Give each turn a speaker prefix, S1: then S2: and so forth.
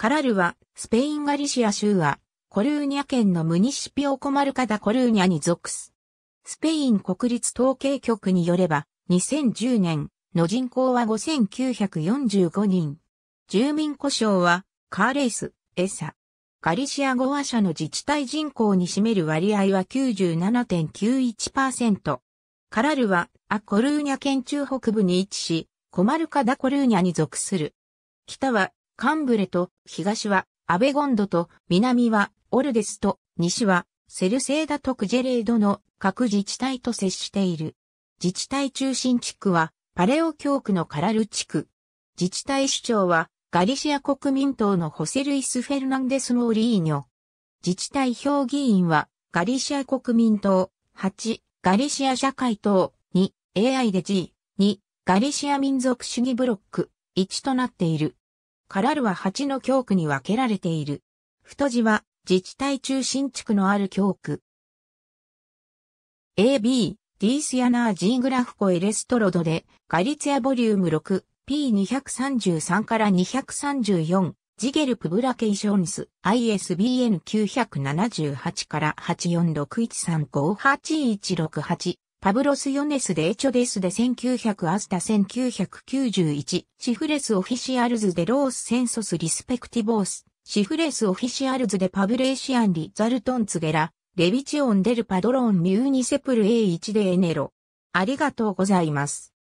S1: カラルは、スペインガリシア州は、コルーニャ県のムニシピオコマルカダコルーニャに属す。スペイン国立統計局によれば、2010年の人口は5945人。住民故障は、カーレイス、エサ。ガリシア語話者の自治体人口に占める割合は97.91%。カラルは、アコルーニャ県中北部に位置し、コマルカダコルーニャに属する。北はカンブレと東はアベゴンドと南はオルデスと西はセルセーダとクジェレードの各自治体と接している。自治体中心地区はパレオ教区のカラル地区。自治体首長はガリシア国民党のホセルイス・フェルナンデス・モーリーニョ。自治体評議員はガリシア国民党8、ガリシア社会党2、AIDG2、ガリシア民族主義ブロック1となっている。カラルは8の教区に分けられている。太字は自治体中心地区のある教区。AB、ディースヤナージングラフコエレストロドで、ガリツヤボリューム6、P233 から234、ジゲルプブラケーションス、ISBN978 から846135816パブロス・ヨネス・デ・エチョデスで1900アスタ1991、シフレス・オフィシアルズ・デ・ロース・センソス・リスペクティボース、シフレス・オフィシアルズ・デ・パブレーシアン・リ・ザルトン・ツゲラ、レビチオン・デル・パドロン・ミューニセプルエイチ・デ・エネロ。ありがとうございます。